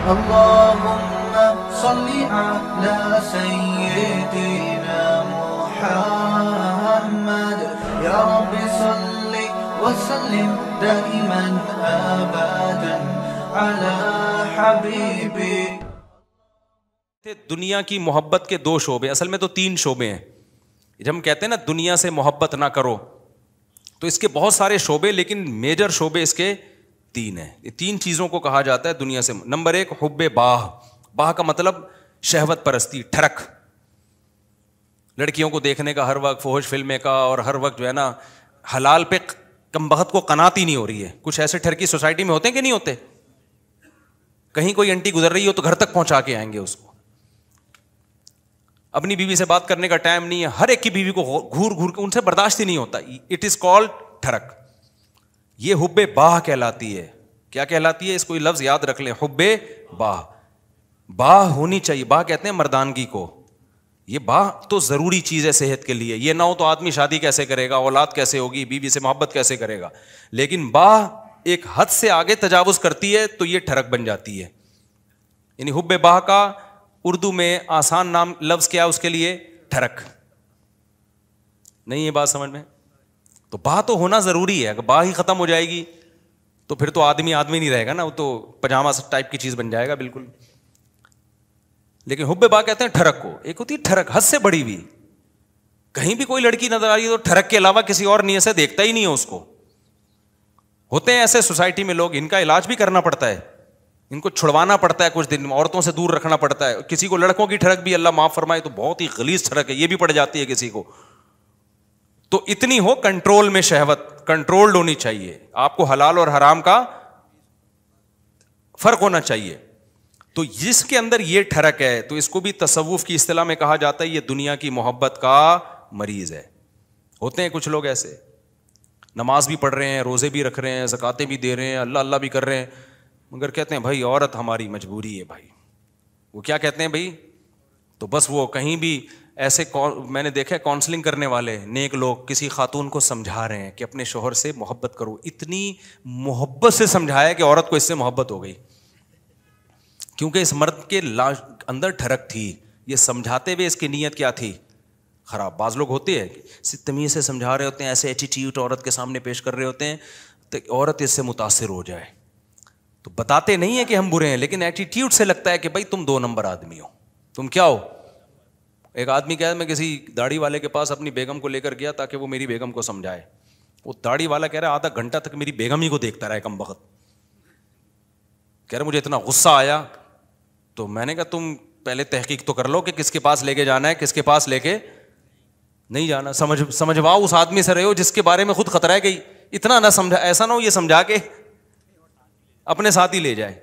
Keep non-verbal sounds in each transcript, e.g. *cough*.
اللهم صل على سيدنا محمد يا رب صل وسلم دائما على حبيبي दुनिया की मोहब्बत के दो शोबे असल में तो तीन शोबे हैं जब हम कहते हैं ना दुनिया से मोहब्बत ना करो तो इसके बहुत सारे शोबे लेकिन मेजर शोबे इसके तीन है तीन चीज़ों को कहा जाता है दुनिया से नंबर एक हुब्बे बाह बाह का मतलब शहवत परस्ती ठरक लड़कियों को देखने का हर वक्त फोहश फिल्मे का और हर वक्त जो है ना हलाल पे कम बहत को कनात ही नहीं हो रही है कुछ ऐसे ठरकी सोसाइटी में होते हैं कि नहीं होते कहीं कोई एंटी गुजर रही हो तो घर तक पहुंचा के आएंगे उसको अपनी बीवी से बात करने का टाइम नहीं है हर एक की बीवी को घूर घूर के उनसे बर्दाश्त ही नहीं होता इट इज कॉल्ड ठरक ये हुब्बे बाह कहलाती है क्या कहलाती है इसको लफ्ज़ याद रख लें हुब्बे बाह बाह होनी चाहिए बाह कहते हैं मर्दानगी को ये बाह तो ज़रूरी चीज़ है सेहत के लिए ये ना हो तो आदमी शादी कैसे करेगा औलाद कैसे होगी बीवी से मोहब्बत कैसे करेगा लेकिन बाह एक हद से आगे तजावज़ करती है तो ये ठरक बन जाती है यानी हुब्बे बाह का उर्दू में आसान नाम लफ्ज़ क्या है उसके लिए ठरक नहीं ये बात समझ में तो बा तो होना ज़रूरी है अगर बा ही ख़त्म हो जाएगी तो फिर तो आदमी आदमी नहीं रहेगा ना वो तो पजामा टाइप की चीज़ बन जाएगा बिल्कुल लेकिन हुब्बे बा कहते हैं ठरक को एक होती है ठरक हद से बड़ी भी कहीं भी कोई लड़की नजर आ रही है तो ठरक के अलावा किसी और नियत से देखता ही नहीं है उसको होते हैं ऐसे सोसाइटी में लोग इनका इलाज भी करना पड़ता है इनको छुड़वाना पड़ता है कुछ दिन औरतों से दूर रखना पड़ता है किसी को लड़कों की ठरक भी अल्लाह माफ़ फरमाए तो बहुत ही गलीज ठरक है ये भी पड़ जाती है किसी को तो इतनी हो कंट्रोल में शहवत कंट्रोल्ड होनी चाहिए आपको हलाल और हराम का फर्क होना चाहिए तो जिसके अंदर यह ठरक है तो इसको भी तसवुफ की अतलाह में कहा जाता है ये दुनिया की मोहब्बत का मरीज है होते हैं कुछ लोग ऐसे नमाज भी पढ़ रहे हैं रोज़े भी रख रहे हैं जकते भी दे रहे हैं अल्लाह अल्लाह भी कर रहे हैं मगर कहते हैं भाई औरत हमारी मजबूरी है भाई वो क्या कहते हैं भाई तो बस वो कहीं भी ऐसे मैंने देखा है काउंसलिंग करने वाले नेक लोग किसी खातून को समझा रहे हैं कि अपने शोहर से मोहब्बत करो इतनी मोहब्बत से समझाया कि औरत को इससे मोहब्बत हो गई क्योंकि इस मर्द के लाश अंदर ठरक थी ये समझाते हुए इसकी नीयत क्या थी ख़राब बाज लोग होते हैं तमीज़ से समझा रहे होते हैं ऐसे एटीट्यूड औरत के सामने पेश कर रहे होते हैं तो औरत इससे मुतासर हो जाए तो बताते नहीं है कि हम बुरे हैं लेकिन एटीट्यूड से लगता है कि भाई तुम दो नंबर आदमी हो तुम क्या हो एक आदमी कह मैं किसी दाढ़ी वाले के पास अपनी बेगम को लेकर गया ताकि वो मेरी बेगम को समझाए वो दाढ़ी वाला कह रहा है आधा घंटा तक मेरी बेगम ही को देखता रहा कम वक्त कह रहे मुझे इतना गुस्सा आया तो मैंने कहा तुम पहले तहकीक तो कर लो कि किसके पास लेके जाना है किसके पास लेके नहीं जाना समझ समझवाओ उस आदमी से रहे हो जिसके बारे में खुद खतरा है गई इतना ना समझा ऐसा ना हो ये समझा के अपने साथ ही ले जाए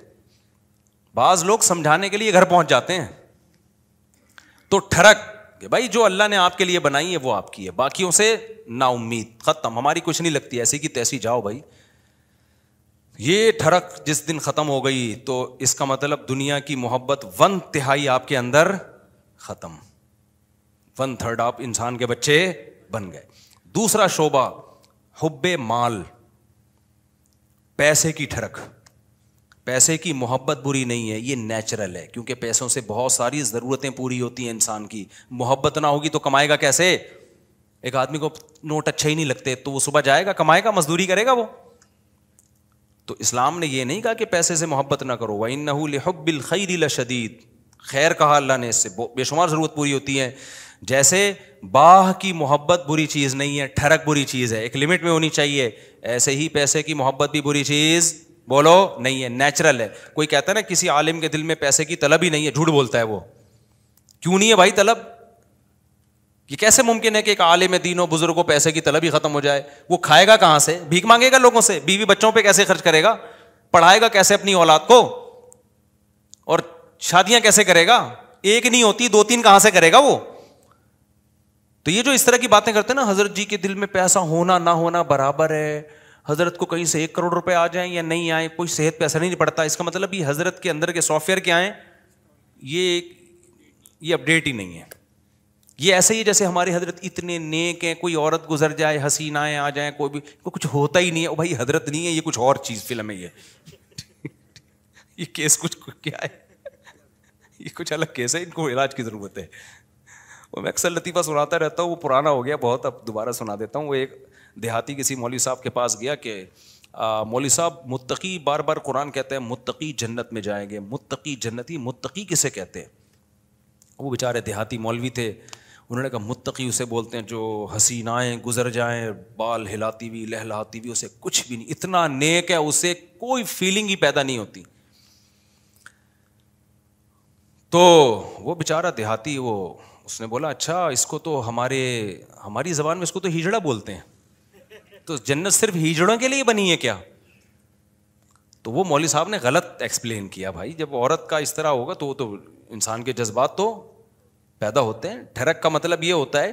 बाज लोग समझाने के लिए घर पहुंच जाते हैं तो ठरक भाई जो अल्लाह ने आपके लिए बनाई है वो आपकी है बाकियों से ना उम्मीद ख़त्म हमारी कुछ नहीं लगती ऐसी कि तैसी जाओ भाई ये ठरक जिस दिन ख़त्म हो गई तो इसका मतलब दुनिया की मोहब्बत वन तिहाई आपके अंदर ख़त्म वन थर्ड आप इंसान के बच्चे बन गए दूसरा शोबा हुब्बे माल पैसे की ठरक पैसे की मोहब्बत बुरी नहीं है ये नेचुरल है क्योंकि पैसों से बहुत सारी ज़रूरतें पूरी होती हैं इंसान की मोहब्बत ना होगी तो कमाएगा कैसे एक आदमी को नोट अच्छे ही नहीं लगते तो वो सुबह जाएगा कमाएगा मजदूरी करेगा वो तो इस्लाम ने ये नहीं कहा कि पैसे से मोहब्बत ना करो वही बिल खैर शदीद खैर कहा अल्लाह ने इससे बेशुमार ज़रूरत पूरी होती है जैसे बाह की मोहब्बत बुरी चीज़ नहीं है ठरक बुरी चीज़ है एक लिमिट में होनी चाहिए ऐसे ही पैसे की मोहब्बत भी बुरी चीज़ बोलो नहीं है नेचुरल है कोई कहता है ना किसी आलिम के दिल में पैसे की तलब ही नहीं है झूठ बोलता है वो क्यों नहीं है भाई तलब ये कैसे मुमकिन है कि एक आलिम दीनों बुजुर्ग पैसे की तलब ही खत्म हो जाए वो खाएगा कहां से भीख मांगेगा लोगों से बीवी बच्चों पर कैसे खर्च करेगा पढ़ाएगा कैसे अपनी औलाद को और शादियां कैसे करेगा एक नहीं होती दो तीन कहां से करेगा वो तो ये जो इस तरह की बातें करते हैं ना हजरत जी के दिल में पैसा होना ना होना बराबर है हज़रत को कहीं से एक करोड़ रुपए आ जाएं या नहीं आए कोई सेहत पे असर नहीं पड़ता इसका मतलब ये हज़रत के अंदर के सॉफ्टवेयर क्या हैं ये ये अपडेट ही नहीं है ये ऐसे ही जैसे हमारे हजरत इतने नेक हैं कोई औरत गुजर जाए हसीनाएं आ जाए कोई भी को कुछ होता ही नहीं है ओ भाई हजरत नहीं है ये कुछ और चीज़ फिल्म है ये *laughs* ये केस कुछ क्या है *laughs* ये कुछ अलग केस है इनको इलाज की ज़रूरत है वो मैं अक्सर लतीफ़ा सुनाता रहता हूँ वो पुराना हो गया बहुत अब दोबारा सुना देता हूँ वो एक देहाती किसी मौलवी साहब के पास गया कि मौलवी साहब मुतकी बार बार कुरान कहते हैं मुतकी जन्नत में जाएंगे मुत्तकी जन्नती मुतकी किसे कहते हैं वो बेचारे देहाती मौलवी थे उन्होंने कहा मुतकी उसे बोलते हैं जो हसीनाएं गुजर जाएं बाल हिलाती हुई लहलाती हुई उसे कुछ भी नहीं इतना नेक है उसे कोई फीलिंग ही पैदा नहीं होती तो वो बेचारा देहाती वो उसने बोला अच्छा इसको तो हमारे हमारी ज़बान में इसको तो हिजड़ा बोलते हैं तो जन्नत सिर्फ हिजड़ों के लिए बनी है क्या तो वो मौली साहब ने गलत एक्सप्लेन किया भाई जब औरत का इस तरह होगा तो तो इंसान के जज्बात तो पैदा होते हैं ठरक का मतलब ये होता है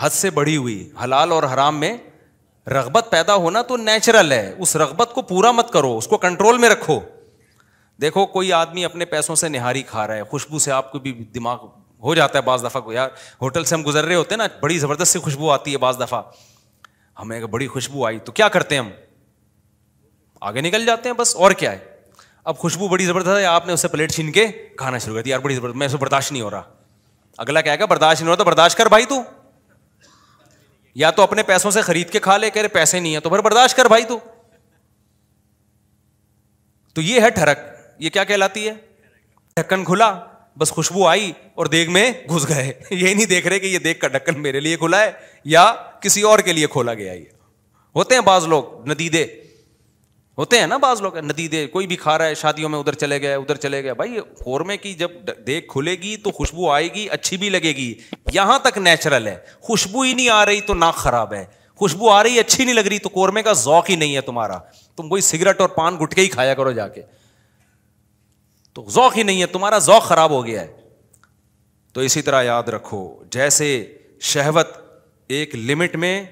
हद से बढ़ी हुई हलाल और हराम में रगबत पैदा होना तो नेचुरल है उस रगबत को पूरा मत करो उसको कंट्रोल में रखो देखो कोई आदमी अपने पैसों से निहारी खा रहा है खुशबू से आपको भी दिमाग हो जाता है बाज़ दफ़ा को यार होटल से हम गुजर रहे होते हैं ना बड़ी ज़बरदस्त सी खुशबू आती है बाज़ दफ़ा हमें बड़ी खुशबू आई तो क्या करते हैं हम आगे निकल जाते हैं बस और क्या है अब खुशबू बड़ी ज़बरदस्त है आपने उससे प्लेट छीन के खाना शुरू कर दिया यार बड़ी ज़बरदस्त मैं उसे बर्दाश्त नहीं हो रहा अगला कहेगा बर्दाश्त नहीं हो रहा तो बर्दाश्त कर भाई तू या तो अपने पैसों से खरीद के खा ले कह रहे पैसे नहीं है तो फिर बर्दाश्त कर भाई तू तो ये है ठरक ये क्या कहलाती है ढक्कन खुला बस खुशबू आई और देख में घुस गए *laughs* ये नहीं देख रहे कि ये देख का ढक्कन मेरे लिए खुला है या किसी और के लिए खोला गया ये होते हैं बाज लोग नदीदे होते हैं ना बाज लोग नदीदे कोई भी खा रहा है शादियों में उधर चले गए उधर चले गए भाई कौरमे की जब देख खुलेगी तो खुशबू आएगी अच्छी भी लगेगी यहां तक नेचुरल है खुशबू ही नहीं आ रही तो नाक खराब है खुशबू आ रही अच्छी नहीं लग रही तो कौरमे का जौक ही नहीं है तुम्हारा तुम कोई सिगरेट और पान गुटके ही खाया करो जाके तो जौक ही नहीं है तुम्हारा जौक खराब हो गया है तो इसी तरह याद रखो जैसे शहवत एक लिमिट में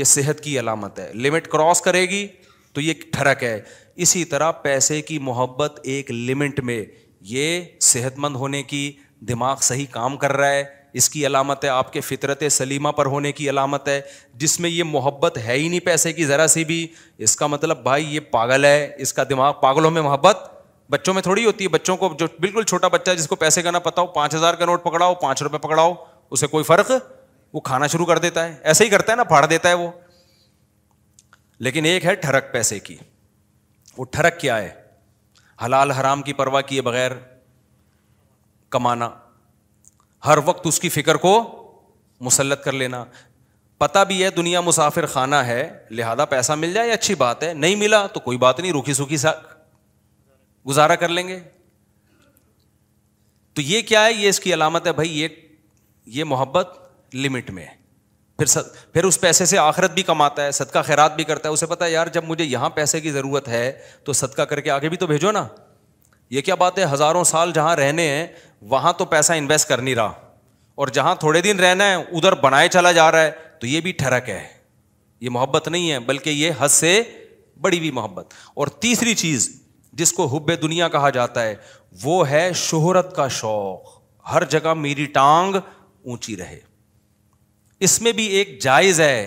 ये सेहत की अलामत है लिमिट क्रॉस करेगी तो ये ठरक है इसी तरह पैसे की मोहब्बत एक लिमिट में ये सेहतमंद होने की दिमाग सही काम कर रहा है इसकी अलामत है आपके फितरत सलीमा पर होने की अलामत है जिसमें ये मोहब्बत है ही नहीं पैसे की ज़रा सी भी इसका मतलब भाई ये पागल है इसका दिमाग पागलों में मोहब्बत बच्चों में थोड़ी होती है बच्चों को जो बिल्कुल छोटा बच्चा है जिसको पैसे का ना पता हो पाँच हज़ार का नोट पकड़ाओ पाँच रुपये पकड़ाओ उसे कोई फ़र्क वो खाना शुरू कर देता है ऐसे ही करता है ना फाड़ देता है वो लेकिन एक है ठरक पैसे की वो ठरक क्या है हलाल हराम की परवाह किए बगैर कमाना हर वक्त उसकी फ़िक्र को मुसलत कर लेना पता भी है दुनिया मुसाफिर खाना है लिहाजा पैसा मिल जाए अच्छी बात है नहीं मिला तो कोई बात नहीं रूखी सूखी सा गुजारा कर लेंगे तो ये क्या है ये इसकी अलामत है भाई ये ये मोहब्बत लिमिट में है फिर सद, फिर उस पैसे से आखिरत भी कमाता है सदका खैरात भी करता है उसे पता है यार जब मुझे यहाँ पैसे की ज़रूरत है तो सदका करके आगे भी तो भेजो ना ये क्या बात है हज़ारों साल जहाँ रहने हैं वहाँ तो पैसा इन्वेस्ट कर नहीं रहा और जहाँ थोड़े दिन रहना है उधर बनाए चला जा रहा है तो ये भी ठरक है ये मोहब्बत नहीं है बल्कि ये हद से बड़ी भी मोहब्बत और तीसरी चीज़ जिसको हुब दुनिया कहा जाता है वो है शोहरत का शौक़ हर जगह मेरी टांग ऊंची रहे इसमें भी एक जायज़ है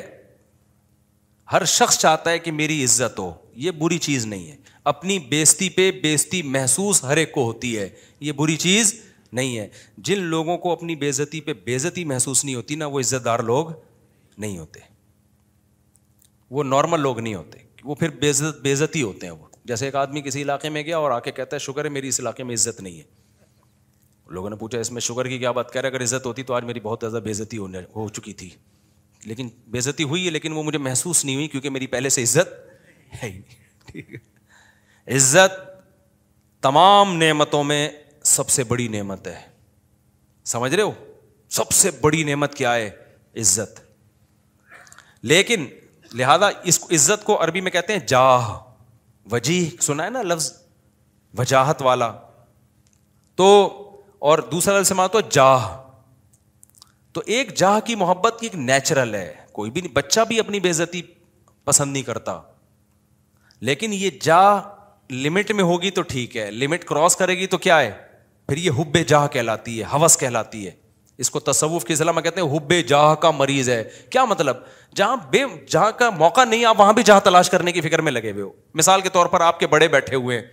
हर शख्स चाहता है कि मेरी इज्जत हो ये बुरी चीज़ नहीं है अपनी बेइज्जती पे बेइज्जती महसूस हर एक को होती है ये बुरी चीज़ नहीं है जिन लोगों को अपनी बेइज्जती पे बेइज्जती महसूस नहीं होती ना वो इज्जतदार लोग नहीं होते वो नॉर्मल लोग नहीं होते वो फिर बेइज्जत बेइज्जती होते हैं वो जैसे एक आदमी किसी इलाके में गया और आके कहता है शुगर है मेरी इस इलाके में इज्जत नहीं है लोगों ने पूछा इसमें शुगर की क्या बात कह रहे अगर इज्जत होती तो आज मेरी बहुत ज़्यादा बेजती होने हो चुकी थी लेकिन बेजती हुई है लेकिन वो मुझे महसूस नहीं हुई क्योंकि मेरी पहले से इज्जत है ही *laughs* इज्जत तमाम नमतों में सबसे बड़ी नमत है समझ रहे हो सबसे बड़ी नमत क्या है इज्जत लेकिन लिहाजा इस इज्जत को अरबी में कहते हैं जाह वजीह सुना है ना लफ्ज वजाहत वाला तो और दूसरा लफ्ज मानो तो जाह तो एक जाह की मोहब्बत की एक नेचुरल है कोई भी नहीं बच्चा भी अपनी बेजती पसंद नहीं करता लेकिन ये जाह लिमिट में होगी तो ठीक है लिमिट क्रॉस करेगी तो क्या है फिर ये हुब्बे जाह कहलाती है हवस कहलाती है इसको तसवुफ की सलाह में कहते हैं हुबे जहा का मरीज है क्या मतलब जहां बे जहां का मौका नहीं आप वहां भी जहां तलाश करने की फिक्र में लगे हुए हो मिसाल के तौर पर आपके बड़े बैठे हुए हैं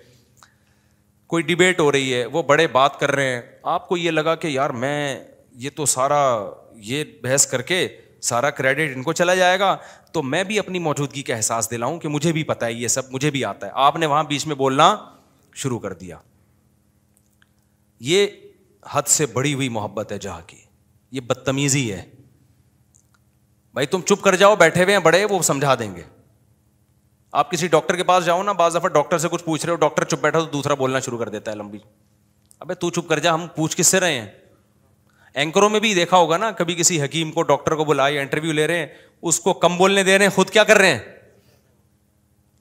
कोई डिबेट हो रही है वो बड़े बात कर रहे हैं आपको ये लगा कि यार मैं ये तो सारा ये बहस करके सारा क्रेडिट इनको चला जाएगा तो मैं भी अपनी मौजूदगी का एहसास दिलाऊं कि मुझे भी पता है ये सब मुझे भी आता है आपने वहां बीच में बोलना शुरू कर दिया ये हद से बड़ी हुई मोहब्बत है जहाँ की ये बदतमीज़ी है भाई तुम चुप कर जाओ बैठे हुए हैं बड़े वो समझा देंगे आप किसी डॉक्टर के पास जाओ ना बाज दफ़ा डॉक्टर से कुछ पूछ रहे हो डॉक्टर चुप बैठा तो दूसरा बोलना शुरू कर देता है लंबी अबे तू चुप कर जा हम पूछ किससे रहे हैं एंकरों में भी देखा होगा ना कभी किसी हकीम को डॉक्टर को बुलाए इंटरव्यू ले रहे हैं उसको कम बोलने दे रहे हैं खुद क्या कर रहे हैं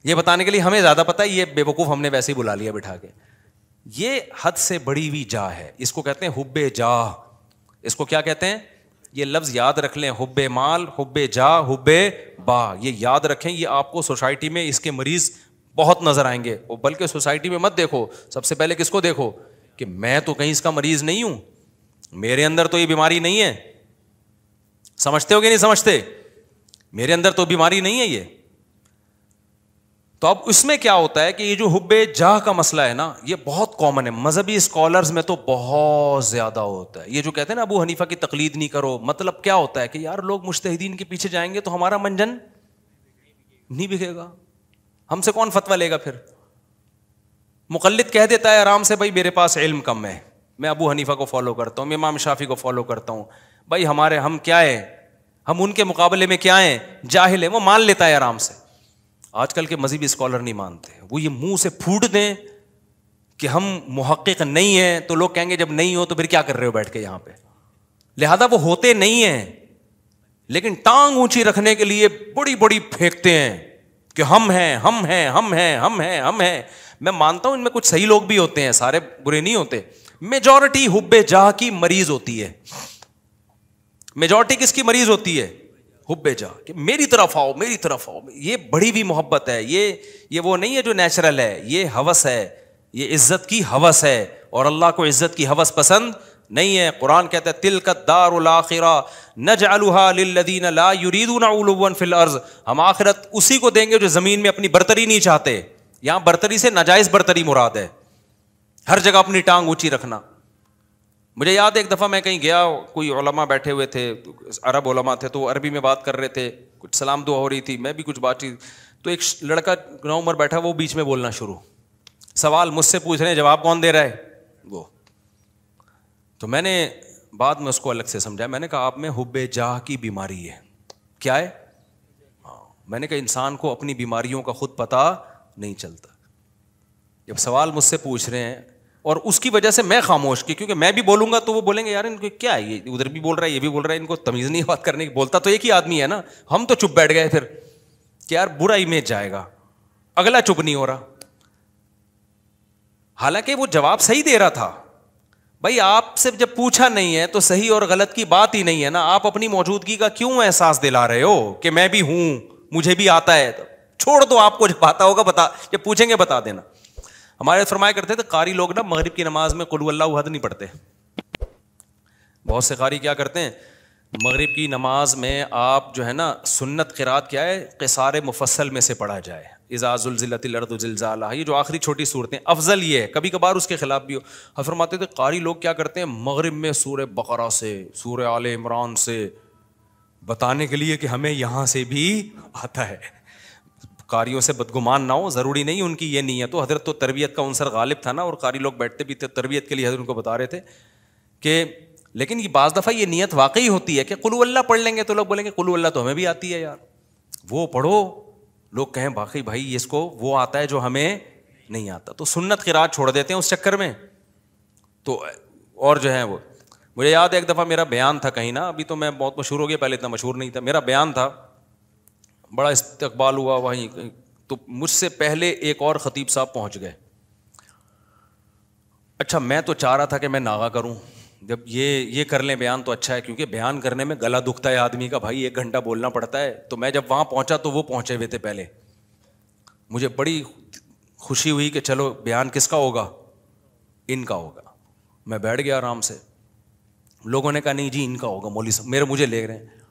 ये बताने के लिए हमें ज़्यादा पता है ये बेवकूफ़ हमने वैसे ही बुला लिया बिठा के ये हद से बड़ी हुई जा है इसको कहते हैं हुब्बे जा इसको क्या कहते हैं ये लफ्ज़ याद रख लें हुब्बे माल हुब्बे जा हुब्बे बा ये याद रखें ये आपको सोसाइटी में इसके मरीज़ बहुत नज़र आएंगे और बल्कि सोसाइटी में मत देखो सबसे पहले किसको देखो कि मैं तो कहीं इसका मरीज़ नहीं हूं मेरे अंदर तो ये बीमारी नहीं है समझते हो कि नहीं समझते मेरे अंदर तो बीमारी नहीं है ये तो अब उसमें क्या होता है कि ये जो हुब्बे जाह का मसला है ना ये बहुत कॉमन है मजहबी स्कॉलर्स में तो बहुत ज़्यादा होता है ये जो कहते हैं ना अबू हनीफा की तकलीद नहीं करो मतलब क्या होता है कि यार लोग मुश्तदीन के पीछे जाएंगे तो हमारा मंजन नहीं बिखेगा हमसे कौन फतवा लेगा फिर मुकलद कह देता है आराम से भाई मेरे पास इल्म कम है मैं अबू हनीफा को फॉलो करता हूँ मैं इमाम शाफी को फॉलो करता हूँ भाई हमारे हम क्या है हम उनके मुकाबले में क्या है जाहिल है वो मान लेता है आराम से आजकल के मजहबी स्कॉलर नहीं मानते वो ये मुंह से फूट दें कि हम महक्क नहीं हैं तो लोग कहेंगे जब नहीं हो तो फिर क्या कर रहे हो बैठ के यहाँ पे लिहाजा वो होते नहीं हैं लेकिन टांग ऊंची रखने के लिए बड़ी बड़ी फेंकते हैं कि हम हैं हम हैं हम हैं हम हैं हम हैं मैं मानता हूं इनमें कुछ सही लोग भी होते हैं सारे बुरे नहीं होते मेजॉरिटी हुब्बे जाह की मरीज होती है मेजॉरिटी किसकी मरीज होती है हुब भेजा कि मेरी तरफ आओ मेरी तरफ आओ ये बड़ी भी मोहब्बत है ये ये वो नहीं है जो नेचुरल है ये हवस है ये इज़्ज़त की हवस है और अल्लाह को इज़्ज़त की हवस पसंद नहीं है कुरान कहता है तिल का दारखिरा न जालुहादीन ला युरीदन फिल अर्ज हम आखिरत उसी को देंगे जो ज़मीन में अपनी बरतरी नहीं चाहते यहाँ बरतरी से नाजायज़ बरतरी मुराद है हर जगह अपनी टांग ऊँची रखना मुझे याद है एक दफ़ा मैं कहीं गया कोई ओलमा बैठे हुए थे अरब ओलमा थे तो अरबी में बात कर रहे थे कुछ सलाम दुआ हो रही थी मैं भी कुछ बातचीत तो एक लड़का गुना उम्र बैठा वो बीच में बोलना शुरू सवाल मुझसे पूछ रहे हैं जवाब कौन दे रहा है वो तो मैंने बाद में उसको अलग से समझाया मैंने कहा आप में हुब जाह की बीमारी है क्या है हाँ। मैंने कहा इंसान को अपनी बीमारियों का खुद पता नहीं चलता जब सवाल मुझसे पूछ रहे हैं और उसकी वजह से मैं खामोश की क्योंकि मैं भी बोलूंगा तो वो बोलेंगे यार इनको क्या है ये उधर भी बोल रहा है ये भी बोल रहा है इनको तमीज़ नहीं बात करने की बोलता तो एक ही आदमी है ना हम तो चुप बैठ गए फिर कि यार बुरा इमेज जाएगा अगला चुप नहीं हो रहा हालांकि वो जवाब सही दे रहा था भाई आपसे जब पूछा नहीं है तो सही और गलत की बात ही नहीं है ना आप अपनी मौजूदगी का क्यों एहसास दिला रहे हो कि मैं भी हूं मुझे भी आता है छोड़ दो आपको जब आता होगा बता जब पूछेंगे बता देना हमारे फरमाया करते थे कारी लोग ना मग़रब की नमाज में कुल्ला हद नहीं पढ़ते बहुत से कारी क्या करते हैं मगरब की नमाज में आप जो है ना सुन्नत किरात क्या है सारे मुफसल में से पढ़ा जाए इजाजुलजिलतिलर्दुलजाला ये जो आखिरी छोटी सूरतें अफजल ये है कभी कभार उसके खिलाफ भी हो हम फरमाते थे कारी लोग क्या करते हैं मगरब में सूर बकर से सूर आल इमरान से बताने के लिए कि हमें यहाँ से भी आता है कारियों से बदगुमान ना हो ज़रूरी नहीं उनकी ये है तो हजरत तो तरबियत का उनसर गालिब था ना और कारी लोग बैठते भी थे तरबियत के लिए हजरत उनको बता रहे थे कि लेकिन ये बाज़ दफ़ा ये नीयत वाकई होती है कि कुल्ला पढ़ लेंगे तो लोग बोलेंगे कुल्ला तो हमें भी आती है यार वो पढ़ो लोग कहें बाकी भाई इसको वो आता है जो हमें नहीं आता तो सुन्नत रात छोड़ देते हैं उस चक्कर में तो और जो है वो मुझे याद है एक दफ़ा मेरा बयान था कहीं ना अभी तो मैं बहुत मशहूर हो गया पहले इतना मशहूर नहीं था मेरा बयान था बड़ा इस्तकबाल हुआ वहीं तो मुझसे पहले एक और ख़तीब साहब पहुंच गए अच्छा मैं तो चाह रहा था कि मैं नागा करूं जब ये ये कर लें बयान तो अच्छा है क्योंकि बयान करने में गला दुखता है आदमी का भाई एक घंटा बोलना पड़ता है तो मैं जब वहाँ पहुँचा तो वो पहुँचे हुए थे पहले मुझे बड़ी खुशी हुई कि चलो बयान किसका होगा इनका होगा मैं बैठ गया आराम से लोगों ने कहा नहीं जी इनका होगा मौली साहब मेरे मुझे ले रहे हैं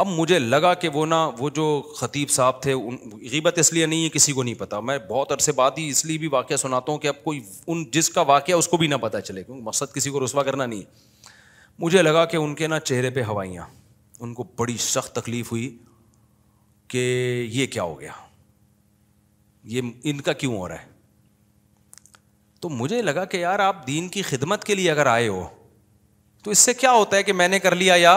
अब मुझे लगा कि वो ना वो जो ख़तीब साहब थे उन गीबत इसलिए नहीं है किसी को नहीं पता मैं बहुत अरसे बाद ही इसलिए भी वाक्य सुनाता हूँ कि अब कोई उन जिसका वाक्य उसको भी ना पता चले क्योंकि मकसद किसी को रसवा करना नहीं मुझे लगा कि उनके ना चेहरे पर हवाइयाँ उनको बड़ी सख्त तकलीफ़ हुई कि ये क्या हो गया ये इनका क्यों हो रहा है तो मुझे लगा कि यार आप दीन की खिदमत के लिए अगर आए हो तो इससे क्या होता है कि मैंने कर लिया या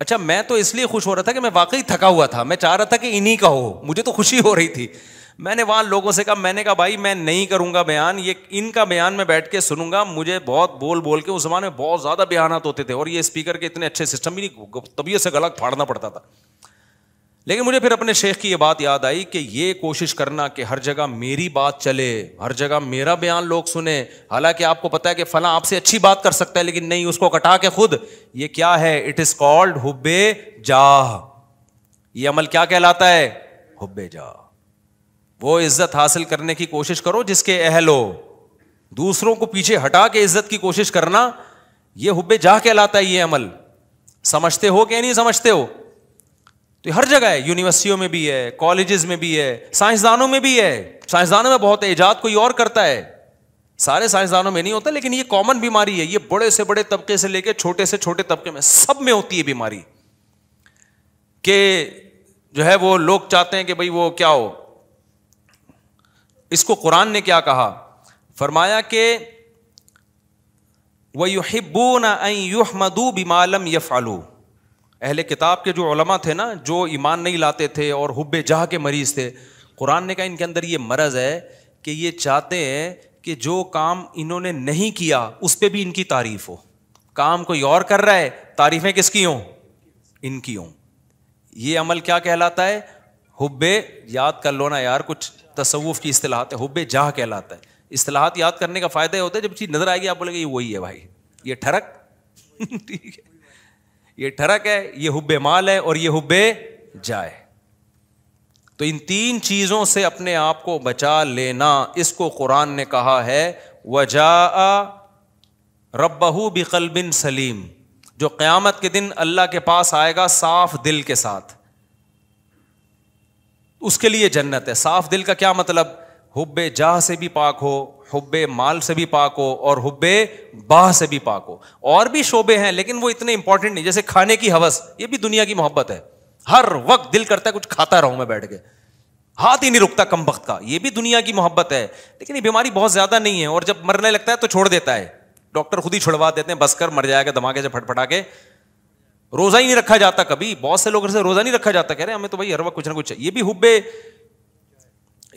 अच्छा मैं तो इसलिए खुश हो रहा था कि मैं वाकई थका हुआ था मैं चाह रहा था कि इन्हीं का हो मुझे तो खुशी हो रही थी मैंने वहाँ लोगों से कहा मैंने कहा भाई मैं नहीं करूँगा बयान ये इनका बयान में बैठ के सुनूंगा मुझे बहुत बोल बोल के उस जमाने में बहुत ज़्यादा बयान होते थे और ये स्पीकर के इतने अच्छे सिस्टम भी नहीं तबीयत से गलत फाड़ना पड़ता था लेकिन मुझे फिर अपने शेख की यह बात याद आई कि ये कोशिश करना कि हर जगह मेरी बात चले हर जगह मेरा बयान लोग सुने हालांकि आपको पता है कि फला आपसे अच्छी बात कर सकता है लेकिन नहीं उसको कटा के खुद ये क्या है इट इज कॉल्ड हुबे जा ये अमल क्या कहलाता है हुबे जा वो इज्जत हासिल करने की कोशिश करो जिसके अहल हो दूसरों को पीछे हटा के इज्जत की कोशिश करना यह हुब्बे जा कहलाता है ये अमल समझते हो कि नहीं समझते हो तो हर जगह है यूनिवर्सिटियों में भी है कॉलेजेस में भी है साइंसदानों में भी है साइंसदानों में बहुत है ईजाद कोई और करता है सारे साइंसदानों में नहीं होता लेकिन ये कॉमन बीमारी है ये बड़े से बड़े तबके से लेकर छोटे से छोटे तबके में सब में होती है बीमारी के जो है वो लोग चाहते हैं कि भाई वो क्या हो इसको कुरान ने क्या कहा फरमाया कि वह युहिबू ना युहमदू बिमालम यफ़ालू अहले किताब के जो उलमा थे ना जो ईमान नहीं लाते थे और हुब जहा के मरीज़ थे कुरान ने कहा इनके अंदर ये मरज़ है कि ये चाहते हैं कि जो काम इन्होंने नहीं किया उस पर भी इनकी तारीफ़ हो काम कोई और कर रहा है तारीफ़ें किसकी हों इनकी हों ये अमल क्या कहलाता है हुब्बे याद कर लो ना यार कुछ तसवुफ़ की असलाहत है हुब्बे जहा कहलाता है असलाहत याद करने का फ़ायदा होता है जब चीज़ नज़र आएगी आप बोलेंगे ये वही है भाई ये ठरक *laughs* ठीक है ये ठरक है ये हुब्बे माल है और ये हुब्बे जाए तो इन तीन चीज़ों से अपने आप को बचा लेना इसको कुरान ने कहा है वजा रबहू बिन सलीम जो क्यामत के दिन अल्लाह के पास आएगा साफ दिल के साथ उसके लिए जन्नत है साफ दिल का क्या मतलब हुब्बे जाह से भी पाक हो हुब्बे माल से भी पाक हो और हुब्बे बाह से भी पाक हो और भी शोबे हैं लेकिन वो इतने इंपॉर्टेंट नहीं जैसे खाने की हवस ये भी दुनिया की मोहब्बत है हर वक्त दिल करता है कुछ खाता रहूं मैं बैठ के हाथ ही नहीं रुकता कम वक्त का यह भी दुनिया की मोहब्बत है लेकिन ये बीमारी बहुत ज्यादा नहीं है और जब मरने लगता है तो छोड़ देता है डॉक्टर खुद ही छुड़वा देते हैं बस कर मर जाएगा धमाके से फटफटा के रोजा ही नहीं रखा जाता कभी बहुत से लोगों से रोजा नहीं रखा जाता कह रहे हमें तो भाई हर वक्त कुछ ना कुछ ये भी हुब्बे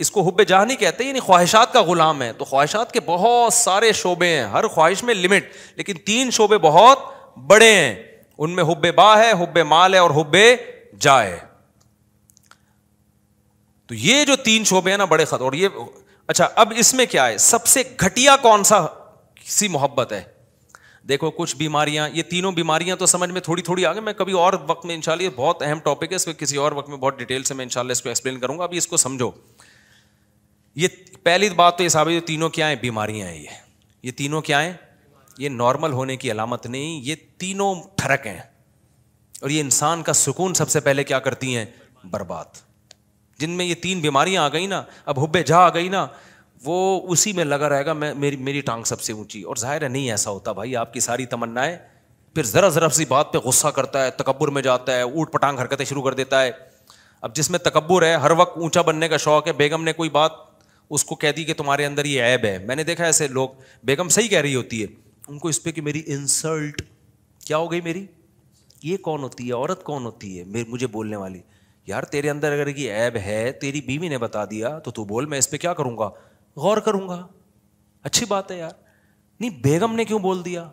इसको हुब जहाँ नहीं कहते यानी ख्वाहिशात का गुलाम है तो ख्वाहिशात के बहुत सारे शोबे हैं हर ख्वाहिश में लिमिट लेकिन तीन शोबे बहुत बड़े हैं उनमें हुब बा है हुब माल है और हुब जा है तो ये जो तीन शोबे हैं ना बड़े खत और ये अच्छा अब इसमें क्या है सबसे घटिया कौन सा सी मोहब्बत है देखो कुछ बीमारियां ये तीनों बीमारियां तो समझ में थोड़ी थोड़ी आ गई मैं कभी और वक्त में इंशाल्लाह बहुत अहम टॉपिक है इसमें किसी और वक्त में बहुत डिटेल से मैं इंशाल्लाह इसको एक्सप्लेन करूंगा अभी इसको समझो ये पहली बात तो ये साबित तीनों क्या है बीमारियां हैं ये ये तीनों क्या है ये नॉर्मल होने की अलामत नहीं ये तीनों ठरक हैं और ये इंसान का सुकून सबसे पहले क्या करती हैं बर्बाद जिनमें ये तीन बीमारियां आ गई ना अब हुबे जा आ गई ना वो उसी में लगा रहेगा मैं मेरी मेरी टांग सबसे ऊंची और जाहिर है नहीं ऐसा होता भाई आपकी सारी तमन्नाएं फिर ज़रा ज़रा सी बात पे गुस्सा करता है तकबर में जाता है ऊट पटांग हरकतें शुरू कर देता है अब जिसमें तकबर है हर वक्त ऊंचा बनने का शौक है बेगम ने कोई बात उसको कह दी कि तुम्हारे अंदर ये ऐब है मैंने देखा ऐसे लोग बेगम सही कह रही होती है उनको इस पर कि मेरी इंसल्ट क्या हो गई मेरी ये कौन होती है औरत कौन होती है मेरे मुझे बोलने वाली यार तेरे अंदर अगर ये ऐब है तेरी बीवी ने बता दिया तो तू बोल मैं इस पर क्या करूँगा गौर करूँगा अच्छी बात है यार नहीं बेगम ने क्यों बोल दिया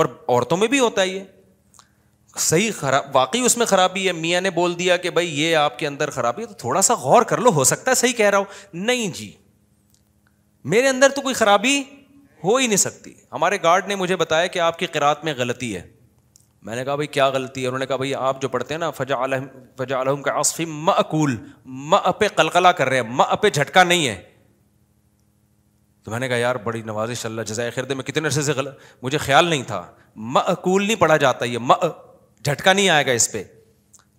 और औरतों में भी होता है ये सही खराब वाकई उसमें खराबी है मियाँ ने बोल दिया कि भाई ये आपके अंदर खराबी है तो थोड़ा सा गौर कर लो हो सकता है सही कह रहा हो नहीं जी मेरे अंदर तो कोई ख़राबी हो ही नहीं सकती हमारे गार्ड ने मुझे बताया कि आपकी किरात में गलती है मैंने कहा भाई क्या गलती है उन्होंने कहा भाई आप जो पढ़ते हैं ना फजा फजा आलम का आसफ़ी मकूल म पे कलकला कर रहे हैं म पे झटका नहीं है तो मैंने कहा यार बड़ी नवाजिश अल्लाह जजाय खिरदे में कितने अरसे से गलत मुझे ख्याल नहीं था म अकूल नहीं पढ़ा जाता ये म झटका नहीं आएगा इस पर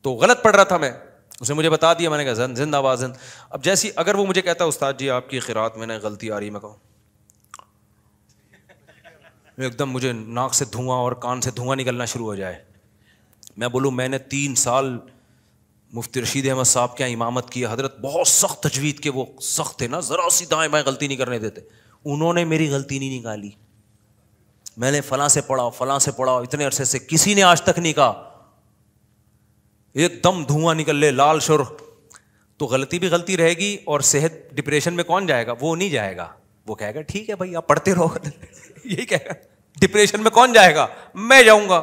तो गलत पढ़ रहा था मैं उसने मुझे बता दिया मैंने कहा जिंदाबाद जिंद अब जैसी अगर वो मुझे कहता उस्ताद जी आपकी खिरात में ना गलती आ रही मैं कहूँ एकदम मुझे नाक से धुआं और कान से धुआं निकलना शुरू हो जाए मैं बोलूँ मैंने तीन साल मुफ्ती रशीद अहमद साहब के यहाँ इमामत की हजरत बहुत सख्त तजवीद के वो सख्त थे ना ज़रा सी दाएँ बाएँ गलती नहीं करने देते उन्होंने मेरी गलती नहीं निकाली मैंने फलां से पढ़ा फ़लाँ से पढ़ा इतने अरसे से किसी ने आज तक नहीं कहा एकदम धुआं निकल ले लाल शुर तो गलती भी गलती रहेगी और सेहत डिप्रेशन में कौन जाएगा वो नहीं जाएगा वो कहेगा ठीक है भाई आप पढ़ते रहो *laughs* यही कहेगा डिप्रेशन में कौन जाएगा मैं जाऊंगा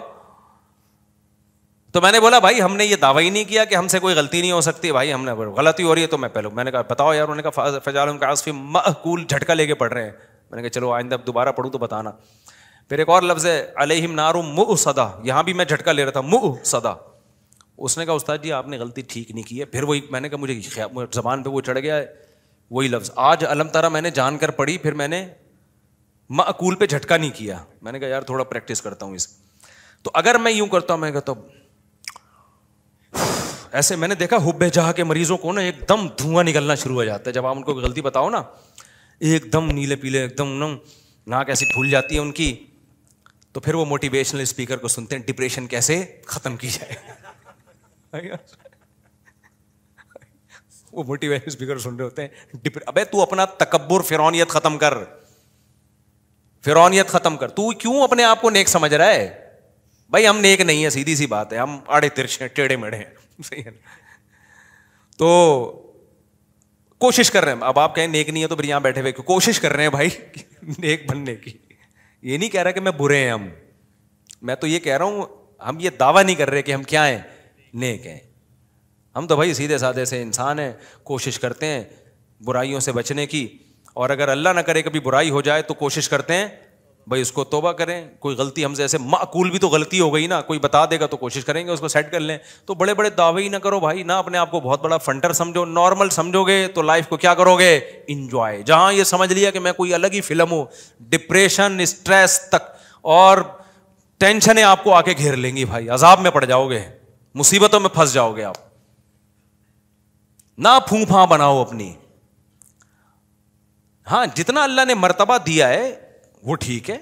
तो मैंने बोला भाई हमने ये दावा ही नहीं किया कि हमसे कोई गलती नहीं हो सकती भाई हमने गलती हो रही है तो मैं पहले मैंने कहा बताओ यार उन्होंने कहा फजाल उनका आसफी मकूल झटका लेके पढ़ रहे हैं मैंने कहा चलो आइंदा दोबारा पढ़ू तो बताना फिर एक और लफ्ज़ है अलहिम नारू मुह सदा यहाँ भी मैं झटका ले रहा था मुह सदा उसने कहा उस्ताद जी आपने गलती ठीक नहीं की है फिर वही मैंने कहा मुझे जबान पे वो चढ़ गया है वही लफ्ज़ आज अलम तारा मैंने जानकर पढ़ी फिर मैंने मकूल पे झटका नहीं किया मैंने कहा यार थोड़ा प्रैक्टिस करता हूँ इस तो अगर मैं यूं करता हूँ मैं कहता तो, *sighs* ऐसे मैंने देखा हुब्बे जहाँ के मरीजों को ना एकदम धुआं निकलना शुरू हो जाता है जब आप उनको गलती बताओ ना एकदम नीले पीले एकदम नम नाक ऐसी फूल जाती है उनकी तो फिर वो मोटिवेशनल स्पीकर को सुनते हैं डिप्रेशन कैसे ख़त्म की जाए *laughs* वो मोटिवेशन स्पीकर सुन रहे होते हैं अबे तू अपना तकबर फिरौनियत खत्म कर फिरौनियत खत्म कर तू क्यों अपने आप को नेक समझ रहा है भाई हम नेक नहीं है सीधी सी बात है हम आड़े तिरछे हैं टेढ़े मेढ़े हैं सही है तो कोशिश कर रहे हैं अब आप कहें नेक नहीं है तो फिर यहां बैठे हुए कोशिश कर रहे हैं भाई *laughs* नेक बनने की ये नहीं कह रहा कि मैं बुरे हैं हम मैं तो ये कह रहा हूं हम ये दावा नहीं कर रहे कि हम क्या हैं नेक हैं हम तो भाई सीधे साधे से इंसान हैं कोशिश करते हैं बुराइयों से बचने की और अगर अल्लाह ना करे कभी बुराई हो जाए तो कोशिश करते हैं भाई उसको तोबा करें कोई गलती हमसे ऐसे माकूल भी तो गलती हो गई ना कोई बता देगा तो कोशिश करेंगे उसको सेट कर लें तो बड़े बड़े दावे ही ना करो भाई ना अपने आप को बहुत बड़ा फंटर समझो नॉर्मल समझोगे तो लाइफ को क्या करोगे इंजॉय जहां ये समझ लिया कि मैं कोई अलग ही फिल्म हूँ डिप्रेशन स्ट्रेस तक और टेंशनें आपको आके घेर लेंगी भाई अजाब में पड़ जाओगे मुसीबतों में फंस जाओगे आप ना फूफा बनाओ अपनी हां जितना अल्लाह ने मर्तबा दिया है वो ठीक है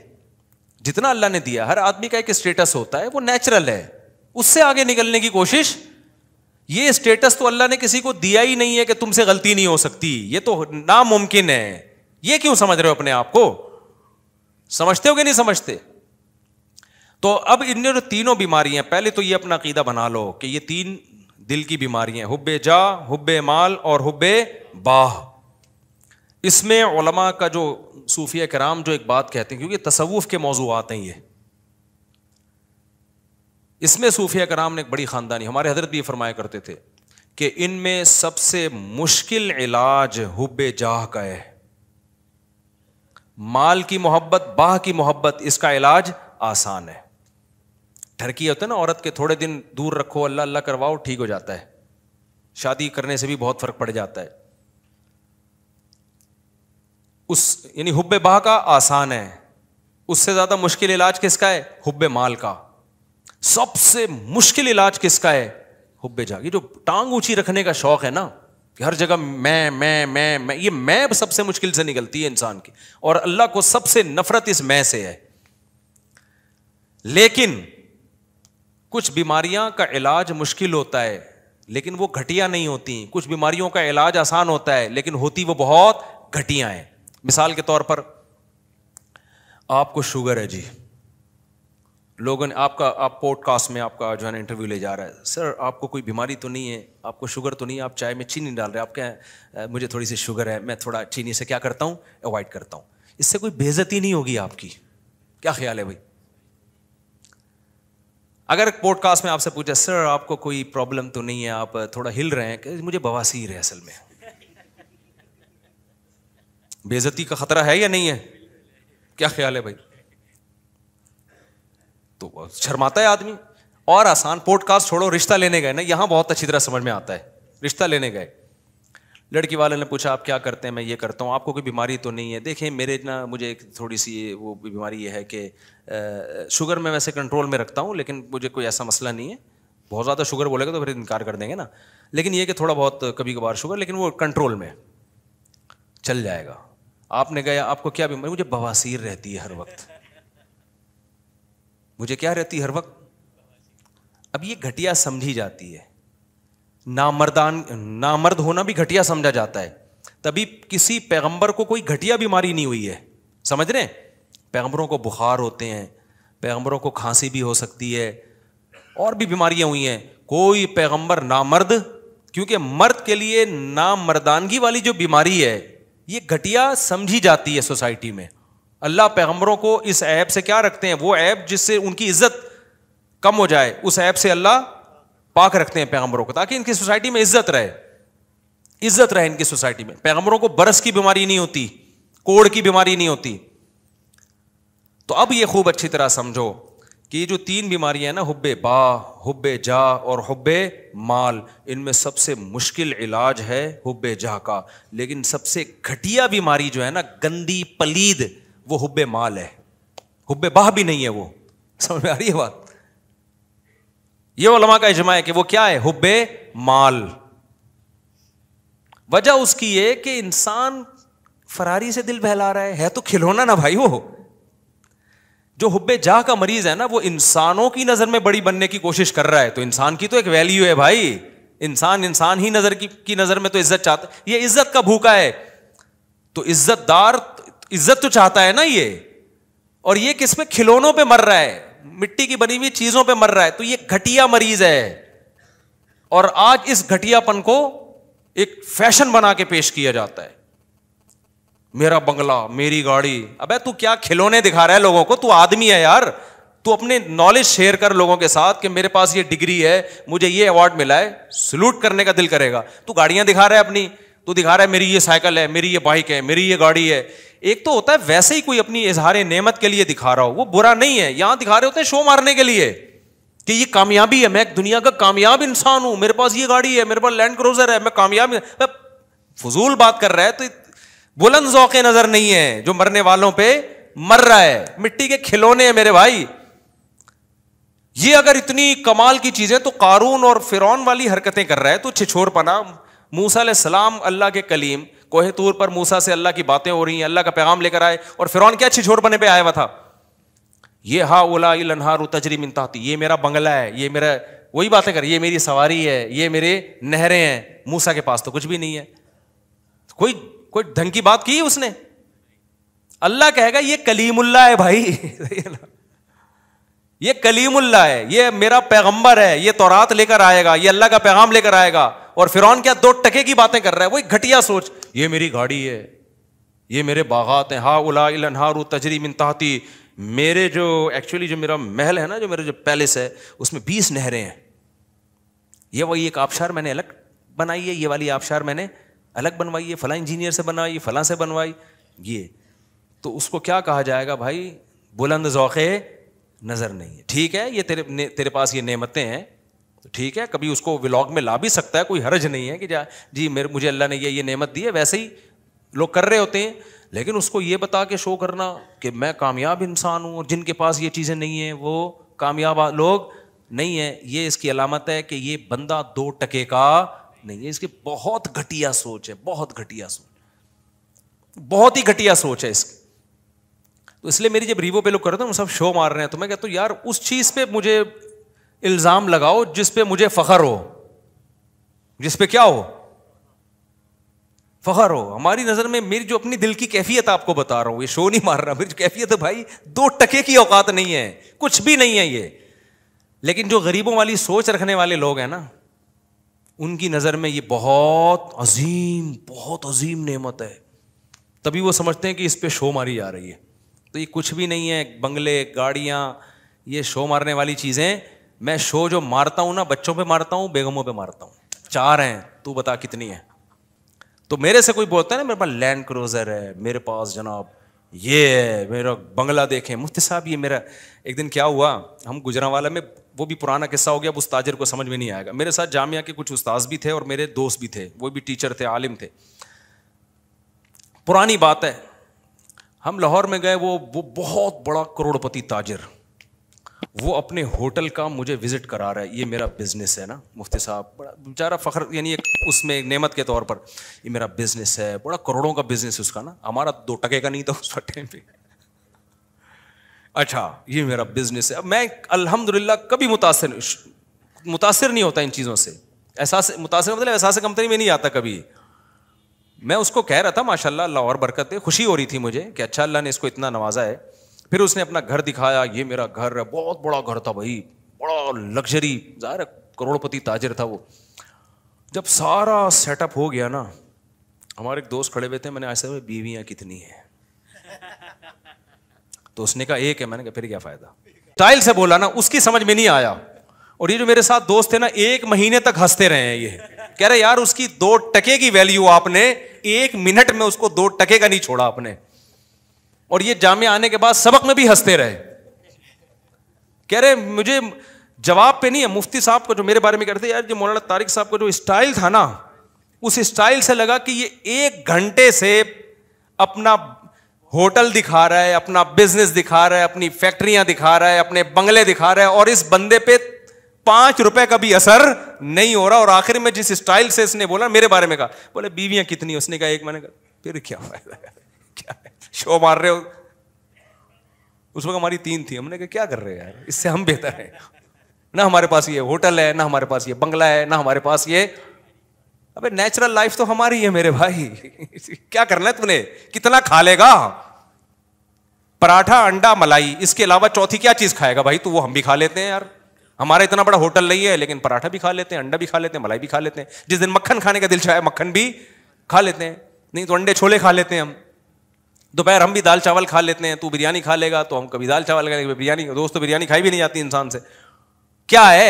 जितना अल्लाह ने दिया हर आदमी का एक स्टेटस होता है वो नेचुरल है उससे आगे निकलने की कोशिश ये स्टेटस तो अल्लाह ने किसी को दिया ही नहीं है कि तुमसे गलती नहीं हो सकती ये तो नामुमकिन है ये क्यों समझ रहे हो अपने आप को समझते हो कि नहीं समझते तो अब इन तो तीनों बीमारियां पहले तो ये अपना अकीदा बना लो कि ये तीन दिल की बीमारियां हुब्बे जा हुब्बे माल और हुब्बे बाह इसमें ओलमा का जो सूफिया कराम जो एक बात कहते हैं क्योंकि तसवुफ़ के मौजूद हैं ये इसमें सूफिया कराम ने एक बड़ी ख़ानदानी हमारे हजरत भी फरमाया करते थे कि इनमें सबसे मुश्किल इलाज हुब जाह का है माल की मोहब्बत बाह की मोहब्बत इसका इलाज आसान है ठरकी होता है ना औरत के थोड़े दिन दूर रखो अल्लाह अल्लाह करवाओ ठीक हो जाता है शादी करने से भी बहुत फर्क पड़ जाता है उस यानी हुब्बे बाह का आसान है उससे ज़्यादा मुश्किल इलाज किसका है हुब्बे माल का सबसे मुश्किल इलाज किसका है हुब्बे जाग ये जो टांग ऊंची रखने का शौक है ना हर जगह मैं मैं मैं मैं ये मैं सबसे मुश्किल से निकलती है इंसान की और अल्लाह को सबसे नफरत इस मैं से है लेकिन कुछ बीमारियां का इलाज मुश्किल होता है लेकिन वो घटिया नहीं होती कुछ बीमारियों का इलाज आसान होता है लेकिन होती वो बहुत घटिया है मिसाल के तौर पर आपको शुगर है जी लोगों ने आपका आप पॉडकास्ट में आपका जो है ना इंटरव्यू ले जा रहा है सर आपको कोई बीमारी तो नहीं है आपको शुगर तो नहीं है आप चाय में चीनी डाल रहे हैं आप क्या मुझे थोड़ी सी शुगर है मैं थोड़ा चीनी से क्या करता हूँ अवॉइड करता हूँ इससे कोई बेजती नहीं होगी आपकी क्या ख्याल है भाई अगर पॉडकास्ट में आपसे पूछा सर आपको कोई प्रॉब्लम तो नहीं है आप थोड़ा हिल रहे हैं मुझे बवासीर है असल में बेजती का खतरा है या नहीं है क्या ख्याल है भाई तो शर्माता है आदमी और आसान पॉडकास्ट छोड़ो रिश्ता लेने गए ना यहां बहुत अच्छी तरह समझ में आता है रिश्ता लेने गए लड़की वाले ने पूछा आप क्या करते हैं मैं ये करता हूँ आपको कोई बीमारी तो नहीं है देखें मेरे ना मुझे एक थोड़ी सी वो बीमारी ये है कि शुगर मैं वैसे कंट्रोल में रखता हूँ लेकिन मुझे कोई ऐसा मसला नहीं है बहुत ज़्यादा शुगर बोलेगा तो फिर इनकार कर देंगे ना लेकिन ये कि थोड़ा बहुत कभी कभार शुगर लेकिन वो कंट्रोल में चल जाएगा आपने गया आपको क्या बीमारी मुझे बवासीर रहती है हर वक्त मुझे क्या रहती है हर वक्त अब ये घटिया समझी जाती है नामर्दान नामर्द होना भी घटिया समझा जाता है तभी किसी पैगंबर को कोई घटिया बीमारी नहीं हुई है समझ रहे पैगंबरों को बुखार होते हैं पैगंबरों को खांसी भी हो सकती है और भी बीमारियां हुई हैं कोई पैगंबर नामर्द क्योंकि मर्द के लिए नामर्दानगी वाली जो बीमारी है ये घटिया समझी जाती है सोसाइटी में अल्लाह पैगंबरों को इस ऐप से क्या रखते हैं वो ऐप जिससे उनकी इज्जत कम हो जाए उस ऐप से अल्लाह पाक रखते हैं पैगम्बरों को ताकि इनकी सोसाइटी में इज्जत रहे इज्जत रहे इनकी सोसाइटी में पैगम्बरों को बरस की बीमारी नहीं होती कोड़ की बीमारी नहीं होती तो अब ये खूब अच्छी तरह समझो कि ये जो तीन बीमारियां हैं ना हुब्बे बा हुब्बे जा और हुब्बे माल इनमें सबसे मुश्किल इलाज है हुब्बे जा का लेकिन सबसे घटिया बीमारी जो है ना गंदी पलीद वो हुब्बे माल है हुब्बे बाह भी नहीं है वो समझ में आ रही है बात ये ओलमा का इजमा है कि वो क्या है हुब्बे माल वजह उसकी ये कि इंसान फरारी से दिल बहला रहा है, है तो खिलौना ना भाई वो जो हुब्बे जा का मरीज है ना वो इंसानों की नजर में बड़ी बनने की कोशिश कर रहा है तो इंसान की तो एक वैल्यू है भाई इंसान इंसान ही नजर की, की नजर में तो इज्जत चाहता है ये इज्जत का भूखा है तो इज्जतदार इज्जत तो चाहता है ना ये और ये किस पे खिलौनों पे मर रहा है मिट्टी की बनी हुई चीजों पे मर रहा है तो ये घटिया मरीज है और आज इस घटियापन को एक फैशन बना के पेश किया जाता है मेरा बंगला मेरी गाड़ी अब तू क्या खिलौने दिखा रहा है लोगों को तू आदमी है यार तू अपने नॉलेज शेयर कर लोगों के साथ कि मेरे पास ये डिग्री है मुझे ये अवार्ड मिला है सल्यूट करने का दिल करेगा तू गाड़ियां दिखा रहा है अपनी तो दिखा रहा है मेरी ये साइकिल है मेरी ये बाइक है मेरी ये गाड़ी है एक तो होता है वैसे ही कोई अपनी इजहार नेमत के लिए दिखा रहा हो वो बुरा नहीं है यहां दिखा रहे होते हैं शो मारने के लिए कि ये कामयाबी है मैं दुनिया का कामयाब इंसान हूं मेरे पास ये गाड़ी है मेरे पास लैंड क्रोजर है मैं कामयाब फजूल बात कर रहा है तो बुलंद जौके नजर नहीं है जो मरने वालों पर मर रहा है मिट्टी के खिलौने हैं मेरे भाई ये अगर इतनी कमाल की चीजें तो कारून और फिरौन वाली हरकतें कर रहा है तो छिछोरपना मूसा सलाम अल्लाह के कलीम कोहे तूर पर मूसा से अल्लाह की बातें हो रही हैं अल्लाह का पैगाम लेकर आए और फिरौन क्या छिछोड़ बने पे आया हुआ था ये हा ओला लनहारू तजरी मिनताती ये मेरा बंगला है ये मेरा वही बातें कर ये मेरी सवारी है ये मेरे नहरें हैं मूसा के पास तो कुछ भी नहीं है कोई कोई ढंग की बात की उसने अल्लाह कहेगा ये कलीमुल्ला है भाई *laughs* ये कलीमुल्ला है ये मेरा पैगंबर है ये तौरात लेकर आएगा ये अल्लाह का पैगाम लेकर आएगा और फिर क्या दो टके की बातें कर रहा है वो एक घटिया सोच ये मेरी गाड़ी है ये मेरे बागात हैं हा उला इलनहारू तजरी मिनताती मेरे जो एक्चुअली जो मेरा महल है ना जो मेरे जो पैलेस है उसमें बीस नहरें हैं ये वही एक आबशार मैंने अलग बनाई है ये वाली आबशार मैंने अलग बनवाई है फला इंजीनियर से बनवाई फला से बनवाई ये तो उसको क्या कहा जाएगा भाई बुलंद ओक़े नज़र नहीं है ठीक है ये तेरे तेरे पास ये नेमतें हैं तो ठीक है कभी उसको व्लॉग में ला भी सकता है कोई हर्ज नहीं है कि जा जी मेरे मुझे अल्लाह ने ये ये नेमत दी है वैसे ही लोग कर रहे होते हैं लेकिन उसको ये बता के शो करना कि मैं कामयाब इंसान हूँ और जिनके पास ये चीज़ें नहीं हैं वो कामयाब लोग नहीं है ये इसकी अलामत है कि ये बंदा दो टके का नहीं है इसकी बहुत घटिया सोच है बहुत घटिया सोच बहुत ही घटिया सोच है इसकी तो इसलिए मेरी जब रिवो पे लोग कर रहे थे तो हम सब शो मार रहे हैं तो मैं कहता हूँ यार उस चीज़ पे मुझे इल्ज़ाम लगाओ जिस पे मुझे फ़खर हो जिस पे क्या हो फ़खर हो हमारी नज़र में मेरी जो अपनी दिल की कैफियत आपको बता रहा हूँ ये शो नहीं मार रहा मेरी जो कैफियत है भाई दो टके की औकात नहीं है कुछ भी नहीं है ये लेकिन जो गरीबों वाली सोच रखने वाले लोग हैं ना उनकी नज़र में ये बहुत अजीम बहुत अजीम नेमत है तभी वो समझते हैं कि इस पर शो मारी जा रही है तो ये कुछ भी नहीं है बंगले गाड़ियाँ ये शो मारने वाली चीज़ें मैं शो जो मारता हूँ ना बच्चों पे मारता हूँ बेगमों पे मारता हूँ चार हैं तू बता कितनी है तो मेरे से कोई बोलता है ना मेरे पास लैंड क्रोजर है मेरे पास जनाब ये है मेरा बंगला देखे मुफ्ती साहब ये मेरा एक दिन क्या हुआ हम गुजरावाला में वो भी पुराना किस्सा हो गया अब उस ताजर को समझ में नहीं आएगा मेरे साथ जामिया के कुछ उस्ताद भी थे और मेरे दोस्त भी थे वो भी टीचर थे आलिम थे पुरानी बात है हम लाहौर में गए वो वो बहुत बड़ा करोड़पति ताजर वो अपने होटल का मुझे विज़िट करा रहा है ये मेरा बिज़नेस है ना मुफ्ती साहब बड़ा बेचारा फ़ख्र यानी एक उसमें नेमत के तौर पर ये मेरा बिज़नेस है बड़ा करोड़ों का बिज़नेस उसका ना हमारा दो टके का नहीं था उस टाइम पे अच्छा ये मेरा बिज़नेस है अब मैं अल्हम्दुलिल्लाह कभी मुतासर मुतासर नहीं होता इन चीज़ों से एहसास मुतासर मतलब एहसास कंपनी में नहीं आता कभी मैं उसको कह रहा था माशाल्लाह अल्लाह और बरकत है खुशी हो रही थी मुझे कि अच्छा अल्लाह ने इसको इतना नवाजा है फिर उसने अपना घर दिखाया ये मेरा घर है बहुत बड़ा घर था भाई बड़ा लग्जरी जाहिर करोड़पति ताजर था वो जब सारा सेटअप हो गया ना हमारे एक दोस्त खड़े हुए थे मैंने आज से बीवियाँ कितनी हैं तो उसने कहा एक है मैंने कहा फिर क्या फ़ायदा टाइल से बोला ना उसकी समझ में नहीं आया और ये जो मेरे साथ दोस्त थे ना एक महीने तक हंसते रहे हैं ये कह रहे यार उसकी दो टके की वैल्यू आपने एक मिनट में उसको दो टके का नहीं छोड़ा आपने और ये जामे आने के बाद सबक में भी हंसते रहे कह रहे मुझे जवाब पे नहीं है मुफ्ती साहब को जो मेरे बारे में करते यार जो मौलाना तारिक साहब का जो स्टाइल था ना उस स्टाइल से लगा कि ये एक घंटे से अपना होटल दिखा रहा है अपना बिजनेस दिखा रहा है अपनी फैक्ट्रियां दिखा रहा है अपने बंगले दिखा रहा है और इस बंदे पे पांच रुपए का भी असर नहीं हो रहा और आखिर में जिस स्टाइल से इसने बोला मेरे बारे में कहा बोले बीवियां कितनी उसने कहा एक मैंने कहा फिर क्या फायदा क्या है शो मार रहे हो उस वक्त हमारी तीन थी हमने कहा क्या कर रहे हैं यार इससे हम बेहतर हैं ना हमारे पास ये होटल है ना हमारे पास ये बंगला है ना हमारे पास ये अबे नेचुरल लाइफ तो हमारी है मेरे भाई *laughs* क्या करना है तुमने कितना खा लेगा पराठा अंडा मलाई इसके अलावा चौथी क्या चीज खाएगा भाई तो वो हम भी खा लेते हैं यार हमारा इतना बड़ा होटल नहीं है लेकिन पराठा भी खा लेते हैं अंडा भी खा लेते हैं मलाई भी खा लेते हैं जिस दिन मक्खन खाने का दिल चाहे मक्खन भी खा लेते हैं नहीं तो अंडे छोले खा लेते हैं हम दोपहर हम भी दाल चावल खा लेते हैं तू बिरयानी खा लेगा तो हम कभी दाल चावल खाएंगे बिरयानी दोस्त तो बिरयानी खाई भी नहीं जाती इंसान से क्या है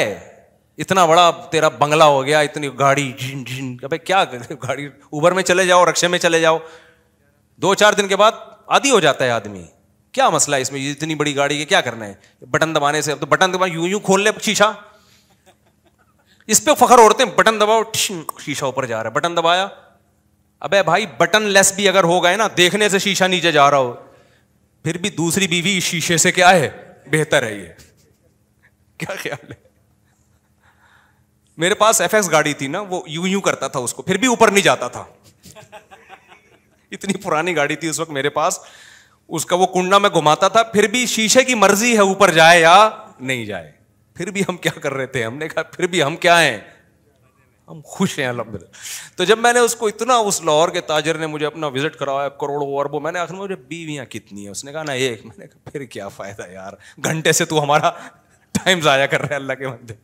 इतना बड़ा तेरा बंगला हो गया इतनी गाड़ी झिन झिन अबे क्या गाड़ी ऊबर में चले जाओ रक्शे में चले जाओ दो चार दिन के बाद आदि हो जाता है आदमी क्या मसला है इसमें इतनी बड़ी गाड़ी के क्या करना है बटन दबाने से अब तो बटन दबा यूं यूं खोल ले शीशा इस पर फखर ओढ़ते हैं बटन दबाओ शीशा ऊपर जा रहा है बटन दबाया अबे भाई बटन लेस भी अगर हो गए ना देखने से शीशा नीचे जा रहा हो फिर भी दूसरी बीवी इस शीशे से क्या है बेहतर है ये क्या ख्याल है मेरे पास एफ गाड़ी थी ना वो यू यू करता था उसको फिर भी ऊपर नहीं जाता था इतनी पुरानी गाड़ी थी उस वक्त मेरे पास उसका वो कुंडा में घुमाता था फिर भी शीशे की मर्जी है ऊपर जाए या नहीं जाए फिर भी हम क्या कर रहे थे हमने कहा फिर भी हम क्या हैं हम खुश हैं अलहमदिल्ला तो जब मैंने उसको इतना उस लाहौर के ताजर ने मुझे अपना विजिट करवाया करोड़ों और वो मैंने आखिर मुझे बीवियाँ कितनी है उसने कहा ना एक मैंने कहा फिर क्या फ़ायदा यार घंटे से तू हमारा टाइम ज़ाया कर रहा है अल्लाह के बंदे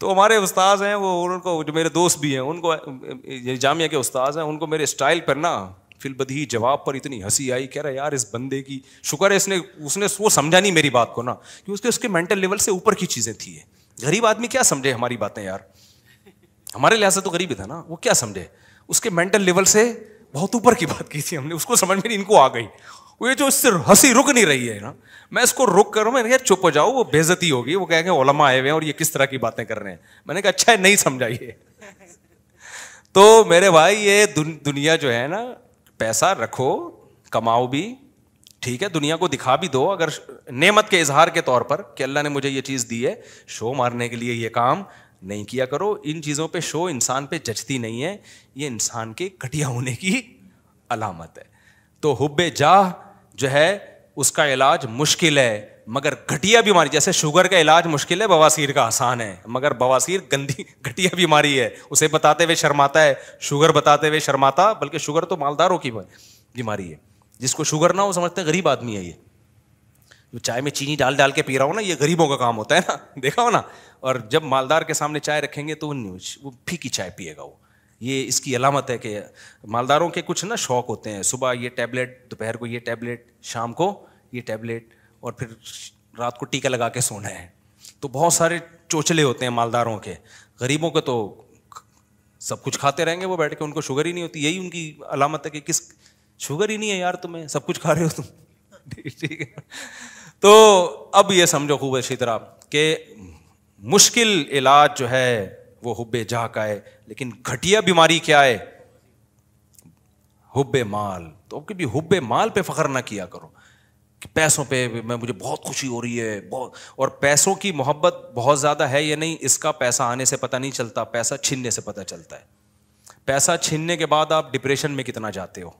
तो हमारे उस्ताद हैं वो उनको जो मेरे दोस्त भी हैं उनको जामिया के उस्ताद हैं उनको मेरे स्टाइल पर ना फिल फिलबदी जवाब पर इतनी हंसी आई कह रहा यार इस बंदे की शुक्र है इसने उसने वो समझा नहीं मेरी बात को ना कि उसके उसके मेंटल लेवल से ऊपर की चीज़ें थी गरीब आदमी क्या समझे हमारी बातें यार हमारे लिहाज से तो गरीब ही था ना वो क्या समझे उसके मेंटल लेवल से बहुत ऊपर की बात की थी हमने उसको समझ में इनको आ गई वो ये जो इससे हंसी रुक नहीं रही है ना मैं इसको रुक कर मैंने कहा चुप हो जाओ वो बेजती होगी वो कहेंगे ओलमा आए हुए हैं और ये किस तरह की बातें कर रहे हैं मैंने कहा अच्छा है नहीं समझाइए *laughs* तो मेरे भाई ये दुन, दुनिया जो है ना पैसा रखो कमाओ भी ठीक है दुनिया को दिखा भी दो अगर नेमत के इजहार के तौर पर कि अल्लाह ने मुझे ये चीज़ दी है शो मारने के लिए ये काम नहीं किया करो इन चीज़ों पे शो इंसान पे जचती नहीं है ये इंसान के घटिया होने की अलामत है तो हुब जाह जो है उसका इलाज मुश्किल है मगर घटिया बीमारी जैसे शुगर का इलाज मुश्किल है बवासीर का आसान है मगर बवासीर गंदी घटिया बीमारी है उसे बताते हुए शर्माता है शुगर बताते हुए शर्माता बल्कि शुगर तो मालदारों की बीमारी है जिसको शुगर ना हो समझते हैं गरीब आदमी है ये जो चाय में चीनी डाल डाल के पी रहा हो ना ये गरीबों का काम होता है ना देखा हो ना और जब मालदार के सामने चाय रखेंगे तो वो न्यूज वो फीकी चाय पिएगा वो ये इसकी अलामत है कि मालदारों के कुछ ना शौक होते हैं सुबह ये टैबलेट दोपहर को ये टैबलेट शाम को ये टैबलेट और फिर रात को टीका लगा के सोना है तो बहुत सारे चोचले होते हैं मालदारों के गरीबों के तो सब कुछ खाते रहेंगे वो बैठ के उनको शुगर ही नहीं होती यही उनकी अलामत है कि किस शुगर ही नहीं है यार तुम्हें सब कुछ खा रहे हो तुम *laughs* ठीक है तो अब ये समझो खूब अच्छी तरह कि मुश्किल इलाज जो है वो हुब्बे जा का है लेकिन घटिया बीमारी क्या है हुब्बे माल तो अब कभी हुब्बे माल पे फ़ख्र ना किया करो कि पैसों पे मैं मुझे बहुत खुशी हो रही है बहुत और पैसों की मोहब्बत बहुत ज़्यादा है या नहीं इसका पैसा आने से पता नहीं चलता पैसा छीनने से पता चलता है पैसा छीनने के बाद आप डिप्रेशन में कितना जाते हो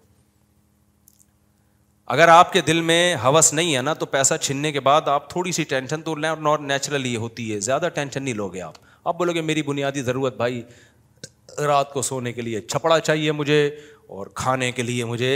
अगर आपके दिल में हवस नहीं है ना तो पैसा छीनने के बाद आप थोड़ी सी टेंशन तो लें और नॉट नेचुरली होती है ज़्यादा टेंशन नहीं लोगे आप अब बोलोगे मेरी बुनियादी ज़रूरत भाई रात को सोने के लिए छपड़ा चाहिए मुझे और खाने के लिए मुझे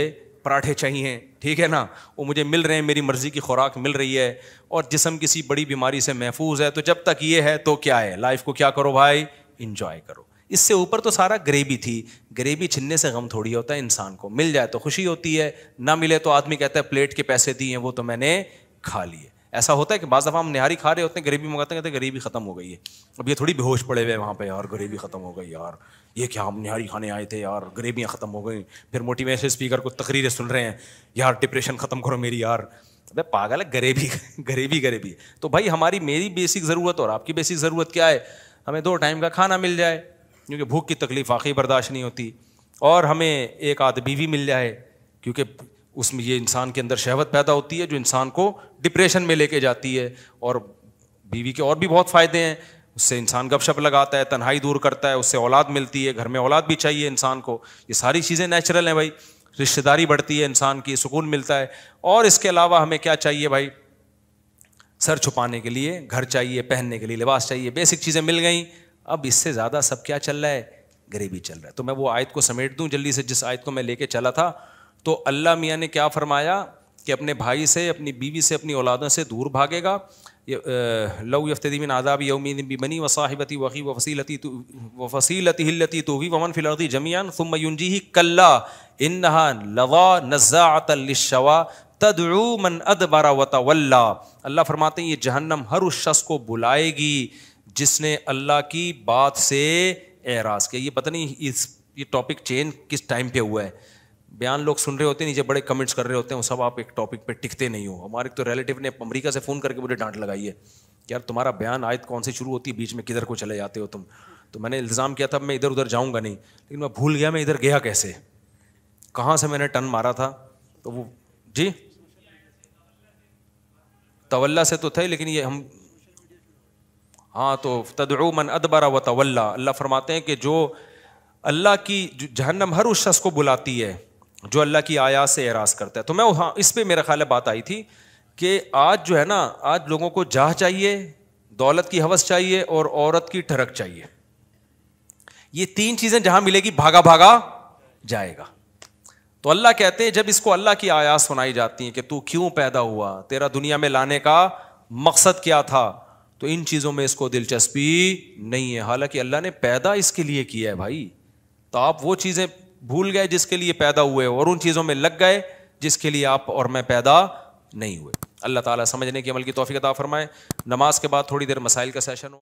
पराठे चाहिए ठीक है ना वो मुझे मिल रहे हैं मेरी मर्ज़ी की खुराक मिल रही है और जिसम किसी बड़ी बीमारी से महफूज है तो जब तक ये है तो क्या है लाइफ को क्या करो भाई इन्जॉय करो इससे ऊपर तो सारा ग्रेवी थी गरीबी छिनने से गम थोड़ी होता है इंसान को मिल जाए तो खुशी होती है ना मिले तो आदमी कहता है प्लेट के पैसे दिए वो तो मैंने खा लिए ऐसा होता है कि बाज़ दफ़ा हम निहारी खा रहे होते हैं गरीबी मंगाते हैं कहते हैं गरीबी ख़त्म हो गई है अब ये थोड़ी बेहोश पड़े हुए वहाँ पर यार गरीबी ख़त्म हो गई यार ये क्या हम निहारी खाने आए थे यार गरीबियाँ ख़त्म हो गई फिर मोटिवेशन स्पीकर को तकरीरें सुन रहे हैं यार डिप्रेशन ख़त्म करो मेरी यार अब पागल है गरीबी *laughs* गरीबी गरीबी तो भाई हमारी मेरी बेसिक ज़रूरत और आपकी बेसिक ज़रूरत क्या है हमें दो टाइम का खाना मिल जाए क्योंकि भूख की तकलीफ वाकई बर्दाश्त नहीं होती और हमें एक आध बीवी मिल जाए क्योंकि उसमें ये इंसान के अंदर शहवत पैदा होती है जो इंसान को डिप्रेशन में लेके जाती है और बीवी के और भी बहुत फ़ायदे हैं उससे इंसान गपशप लगाता है तन्हाई दूर करता है उससे औलाद मिलती है घर में औलाद भी चाहिए इंसान को ये सारी चीज़ें नेचुरल हैं भाई रिश्तेदारी बढ़ती है इंसान की सुकून मिलता है और इसके अलावा हमें क्या चाहिए भाई सर छुपाने के लिए घर चाहिए पहनने के लिए लिबास चाहिए बेसिक चीज़ें मिल गई अब इससे ज़्यादा सब क्या चल रहा है गरीबी चल रहा है तो मैं वो आयत को समेट दूं जल्दी से जिस आयत को मैं लेके चला था तो अल्लाह मियाँ ने क्या फरमाया कि अपने भाई से अपनी बीवी से अपनी औलादों से दूर भागेगा लऊ यफ्तदीमिन आदाब यौमिन बनी व साहिबती वही व फसीलती व फसीलती तो भी वमन फिलती जमियान सुम ही कल्ला इन लवा नज़ातलशवा तदरू मन अदबरा वतवल्ला अल्लाह फरमाते हैं ये जहन्नम हर उस शख्स को बुलाएगी जिसने अल्लाह की बात से एराज किया ये पता नहीं इस ये टॉपिक चेंज किस टाइम पे हुआ है बयान लोग सुन रहे होते हैं नीचे बड़े कमेंट्स कर रहे होते हैं सब आप एक टॉपिक पे टिकते नहीं हो हमारे तो रिलेटिव ने अमरीका से फ़ोन करके मुझे डांट लगाई है कि यार तुम्हारा बयान आयत कौन से शुरू होती है बीच में किधर को चले जाते हो तुम तो मैंने इल्ज़ाम किया था मैं इधर उधर जाऊँगा नहीं लेकिन मैं भूल गया मैं इधर गया कैसे कहाँ से मैंने टन मारा था तो वो जी तवल्ला से तो थे लेकिन ये हम हाँ तो तदरू मन अदबरा व तवल्ला अल्लाह फरमाते हैं कि जो अल्लाह की जहन्नम हर उस शख्स को बुलाती है जो अल्लाह की आया से एराज करता है तो मैं हाँ इस पर मेरा ख्याल बात आई थी कि आज जो है ना आज लोगों को जाह चाहिए दौलत की हवस चाहिए और औरत की ठरक चाहिए ये तीन चीज़ें जहां मिलेगी भागा भागा जाएगा तो अल्लाह कहते हैं जब इसको अल्लाह की आयास सुनाई जाती है कि तू क्यों पैदा हुआ तेरा दुनिया में लाने का मकसद क्या था तो इन चीज़ों में इसको दिलचस्पी नहीं है हालांकि अल्लाह ने पैदा इसके लिए किया है भाई तो आप वो चीज़ें भूल गए जिसके लिए पैदा हुए और उन चीज़ों में लग गए जिसके लिए आप और मैं पैदा नहीं हुए अल्लाह ताला समझने के अमल की तोफ़ी अता फरमाए नमाज के बाद थोड़ी देर मसाइल का सेशन हो